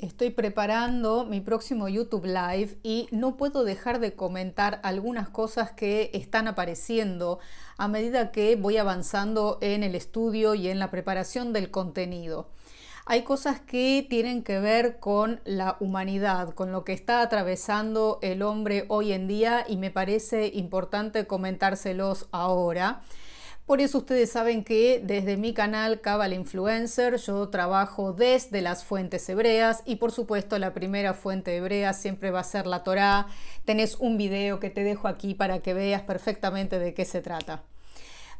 estoy preparando mi próximo YouTube Live y no puedo dejar de comentar algunas cosas que están apareciendo a medida que voy avanzando en el estudio y en la preparación del contenido. Hay cosas que tienen que ver con la humanidad, con lo que está atravesando el hombre hoy en día y me parece importante comentárselos ahora. Por eso ustedes saben que desde mi canal Cabal Influencer yo trabajo desde las fuentes hebreas y por supuesto la primera fuente hebrea siempre va a ser la Torá. Tenés un video que te dejo aquí para que veas perfectamente de qué se trata.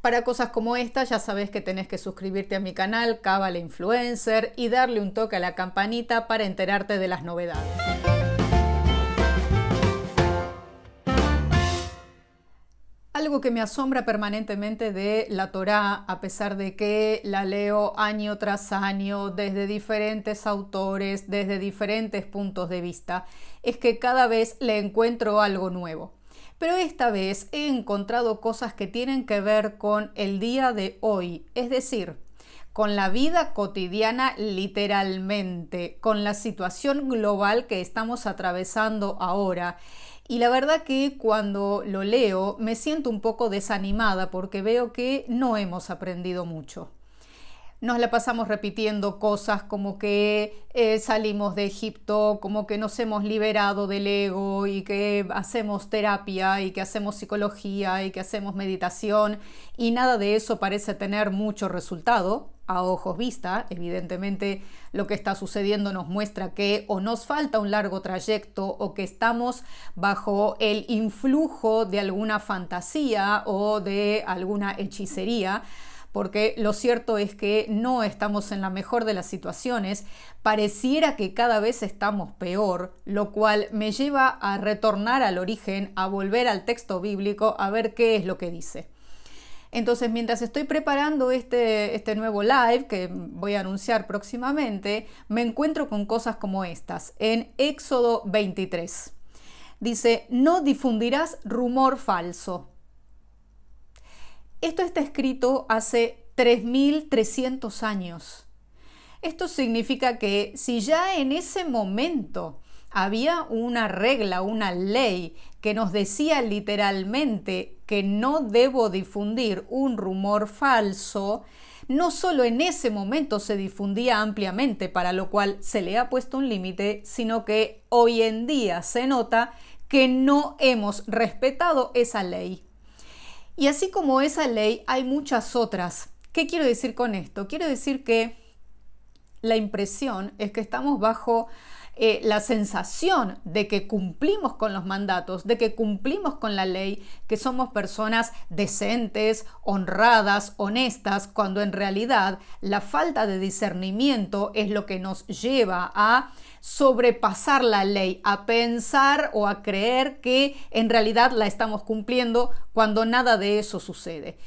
Para cosas como esta ya sabes que tenés que suscribirte a mi canal Cabal Influencer y darle un toque a la campanita para enterarte de las novedades. algo que me asombra permanentemente de la Torá, a pesar de que la leo año tras año, desde diferentes autores, desde diferentes puntos de vista, es que cada vez le encuentro algo nuevo. Pero esta vez he encontrado cosas que tienen que ver con el día de hoy, es decir, con la vida cotidiana literalmente, con la situación global que estamos atravesando ahora y la verdad que cuando lo leo me siento un poco desanimada porque veo que no hemos aprendido mucho. Nos la pasamos repitiendo cosas como que eh, salimos de Egipto, como que nos hemos liberado del ego y que hacemos terapia y que hacemos psicología y que hacemos meditación y nada de eso parece tener mucho resultado a ojos vista. Evidentemente lo que está sucediendo nos muestra que o nos falta un largo trayecto o que estamos bajo el influjo de alguna fantasía o de alguna hechicería porque lo cierto es que no estamos en la mejor de las situaciones, pareciera que cada vez estamos peor, lo cual me lleva a retornar al origen, a volver al texto bíblico, a ver qué es lo que dice. Entonces, mientras estoy preparando este, este nuevo live que voy a anunciar próximamente, me encuentro con cosas como estas en Éxodo 23. Dice, no difundirás rumor falso. Esto está escrito hace 3.300 años. Esto significa que si ya en ese momento había una regla, una ley que nos decía literalmente que no debo difundir un rumor falso, no solo en ese momento se difundía ampliamente, para lo cual se le ha puesto un límite, sino que hoy en día se nota que no hemos respetado esa ley. Y así como esa ley, hay muchas otras. ¿Qué quiero decir con esto? Quiero decir que la impresión es que estamos bajo eh, la sensación de que cumplimos con los mandatos, de que cumplimos con la ley, que somos personas decentes, honradas, honestas, cuando en realidad la falta de discernimiento es lo que nos lleva a sobrepasar la ley, a pensar o a creer que en realidad la estamos cumpliendo cuando nada de eso sucede.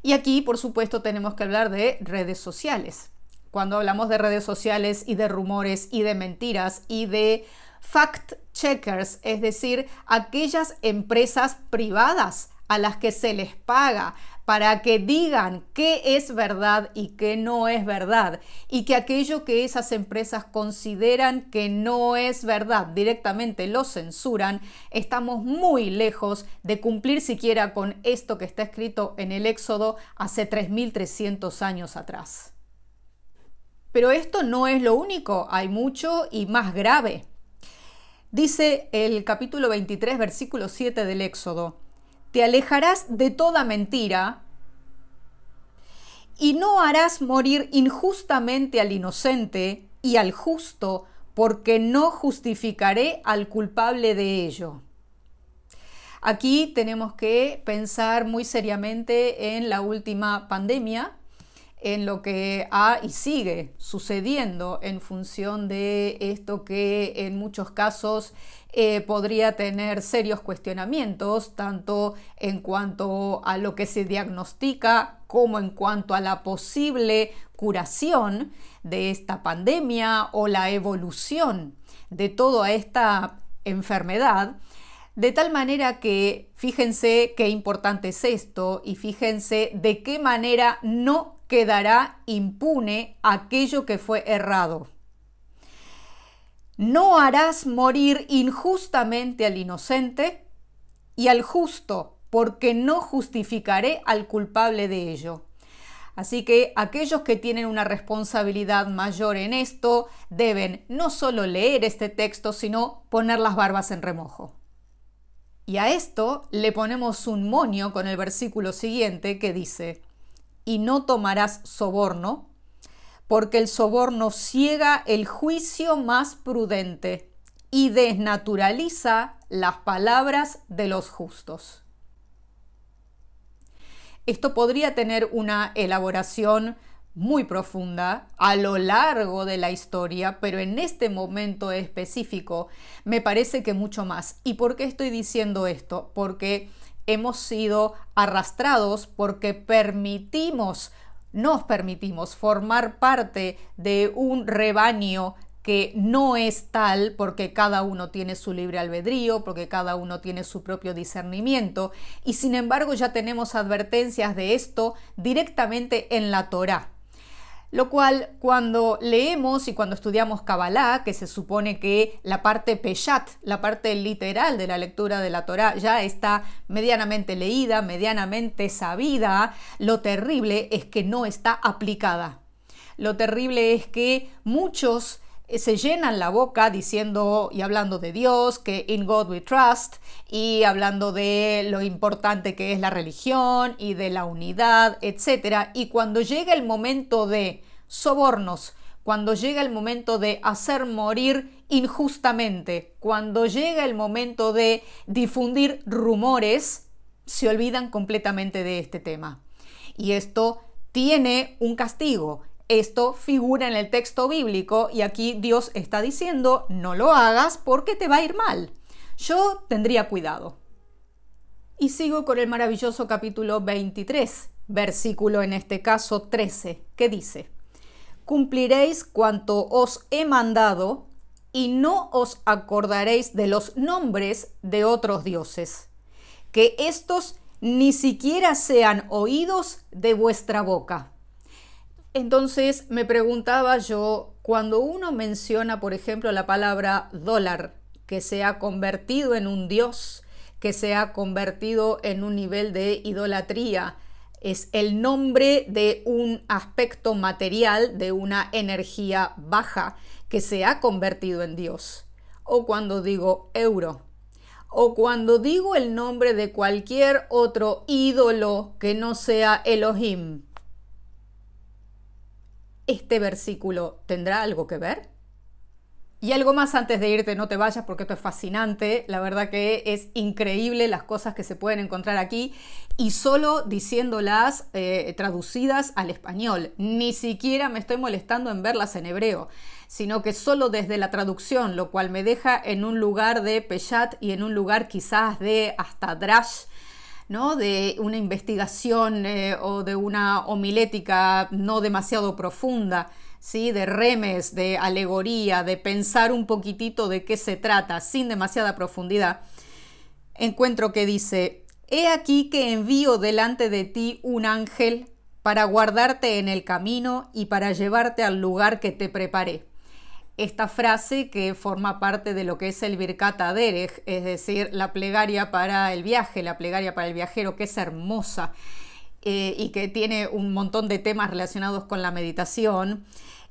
Y aquí, por supuesto, tenemos que hablar de redes sociales cuando hablamos de redes sociales y de rumores y de mentiras y de fact checkers, es decir, aquellas empresas privadas a las que se les paga para que digan qué es verdad y qué no es verdad y que aquello que esas empresas consideran que no es verdad directamente lo censuran, estamos muy lejos de cumplir siquiera con esto que está escrito en el Éxodo hace 3.300 años atrás. Pero esto no es lo único, hay mucho y más grave. Dice el capítulo 23, versículo 7 del Éxodo, te alejarás de toda mentira y no harás morir injustamente al inocente y al justo, porque no justificaré al culpable de ello. Aquí tenemos que pensar muy seriamente en la última pandemia en lo que ha y sigue sucediendo en función de esto que en muchos casos eh, podría tener serios cuestionamientos, tanto en cuanto a lo que se diagnostica como en cuanto a la posible curación de esta pandemia o la evolución de toda esta enfermedad. De tal manera que fíjense qué importante es esto y fíjense de qué manera no quedará impune aquello que fue errado. No harás morir injustamente al inocente y al justo, porque no justificaré al culpable de ello. Así que aquellos que tienen una responsabilidad mayor en esto deben no solo leer este texto, sino poner las barbas en remojo. Y a esto le ponemos un moño con el versículo siguiente que dice, y no tomarás soborno, porque el soborno ciega el juicio más prudente y desnaturaliza las palabras de los justos. Esto podría tener una elaboración muy profunda a lo largo de la historia, pero en este momento específico me parece que mucho más. ¿Y por qué estoy diciendo esto? Porque hemos sido arrastrados porque permitimos, nos permitimos formar parte de un rebaño que no es tal porque cada uno tiene su libre albedrío, porque cada uno tiene su propio discernimiento, y sin embargo ya tenemos advertencias de esto directamente en la Torá. Lo cual cuando leemos y cuando estudiamos Kabbalah, que se supone que la parte peyat, la parte literal de la lectura de la Torah, ya está medianamente leída, medianamente sabida, lo terrible es que no está aplicada. Lo terrible es que muchos eh, se llenan la boca diciendo y hablando de Dios, que in God we trust, y hablando de lo importante que es la religión y de la unidad, etc. Y cuando llega el momento de sobornos, cuando llega el momento de hacer morir injustamente, cuando llega el momento de difundir rumores, se olvidan completamente de este tema. Y esto tiene un castigo esto figura en el texto bíblico y aquí Dios está diciendo, no lo hagas porque te va a ir mal. Yo tendría cuidado. Y sigo con el maravilloso capítulo 23, versículo en este caso 13, que dice, Cumpliréis cuanto os he mandado y no os acordaréis de los nombres de otros dioses, que estos ni siquiera sean oídos de vuestra boca. Entonces me preguntaba yo, cuando uno menciona, por ejemplo, la palabra dólar, que se ha convertido en un dios, que se ha convertido en un nivel de idolatría, es el nombre de un aspecto material, de una energía baja, que se ha convertido en dios. O cuando digo euro, o cuando digo el nombre de cualquier otro ídolo que no sea Elohim, este versículo tendrá algo que ver? Y algo más antes de irte, no te vayas porque esto es fascinante, la verdad que es increíble las cosas que se pueden encontrar aquí y solo diciéndolas eh, traducidas al español, ni siquiera me estoy molestando en verlas en hebreo sino que solo desde la traducción, lo cual me deja en un lugar de Peshat y en un lugar quizás de hasta Drash, de una investigación eh, o de una homilética no demasiado profunda, de remes, de alegoría, de pensar un poquitito de qué se trata sin demasiada profundidad, encuentro que dice, He aquí que envío delante de ti un ángel para guardarte en el camino y para llevarte al lugar que te preparé esta frase que forma parte de lo que es el Birkat Derech, es decir, la plegaria para el viaje, la plegaria para el viajero, que es hermosa eh, y que tiene un montón de temas relacionados con la meditación.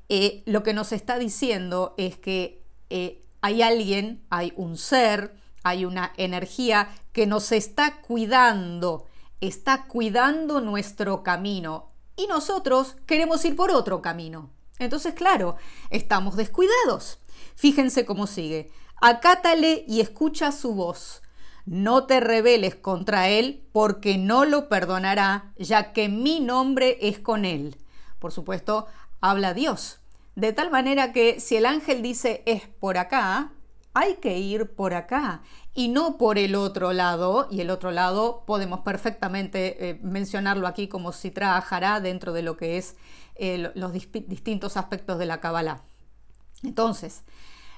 Eh, lo que nos está diciendo es que eh, hay alguien, hay un ser, hay una energía que nos está cuidando, está cuidando nuestro camino y nosotros queremos ir por otro camino. Entonces, claro, estamos descuidados. Fíjense cómo sigue. Acátale y escucha su voz. No te rebeles contra él, porque no lo perdonará, ya que mi nombre es con él. Por supuesto, habla Dios. De tal manera que si el ángel dice es por acá, hay que ir por acá y no por el otro lado. Y el otro lado podemos perfectamente eh, mencionarlo aquí como si trabajará dentro de lo que es eh, los distintos aspectos de la Kabbalah. Entonces,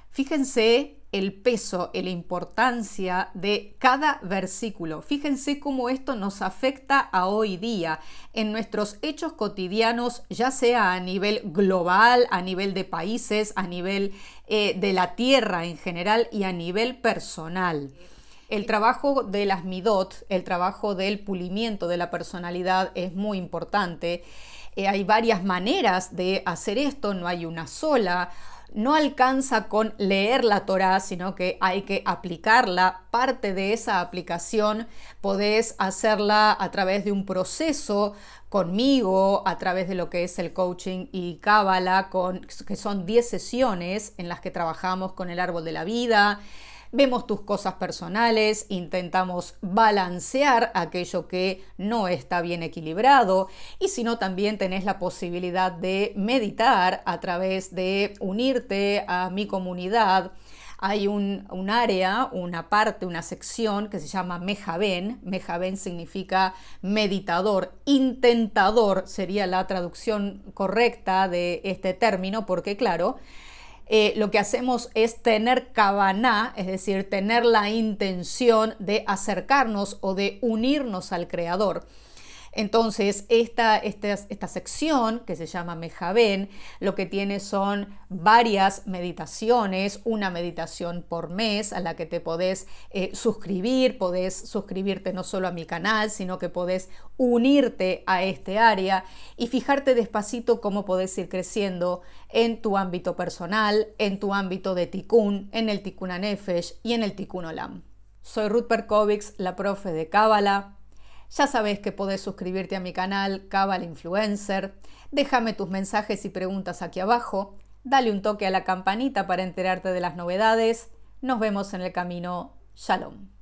fíjense el peso la importancia de cada versículo. Fíjense cómo esto nos afecta a hoy día en nuestros hechos cotidianos, ya sea a nivel global, a nivel de países, a nivel eh, de la tierra en general y a nivel personal. El trabajo de las midot, el trabajo del pulimiento de la personalidad es muy importante. Eh, hay varias maneras de hacer esto, no hay una sola. No alcanza con leer la Torah, sino que hay que aplicarla. Parte de esa aplicación podés hacerla a través de un proceso conmigo a través de lo que es el coaching y cábala, que son 10 sesiones en las que trabajamos con el árbol de la vida, vemos tus cosas personales, intentamos balancear aquello que no está bien equilibrado y si no también tenés la posibilidad de meditar a través de unirte a mi comunidad hay un, área, una parte, una sección que se llama Mejaben. Mejaben significa meditador, intentador sería la traducción correcta de este término, porque claro, eh, lo que hacemos es tener cabana, es decir, tener la intención de acercarnos o de unirnos al Creador. Entonces, esta, esta, esta sección que se llama Mejaben, lo que tiene son varias meditaciones, una meditación por mes a la que te podés eh, suscribir, podés suscribirte no solo a mi canal, sino que podés unirte a este área y fijarte despacito cómo podés ir creciendo en tu ámbito personal, en tu ámbito de tikkun, en el tikkun anefesh y en el tikkun olam. Soy Ruth Perkovics, la profe de Cábala. Ya sabes que podés suscribirte a mi canal Cabal Influencer. Déjame tus mensajes y preguntas aquí abajo. Dale un toque a la campanita para enterarte de las novedades. Nos vemos en el camino. Shalom.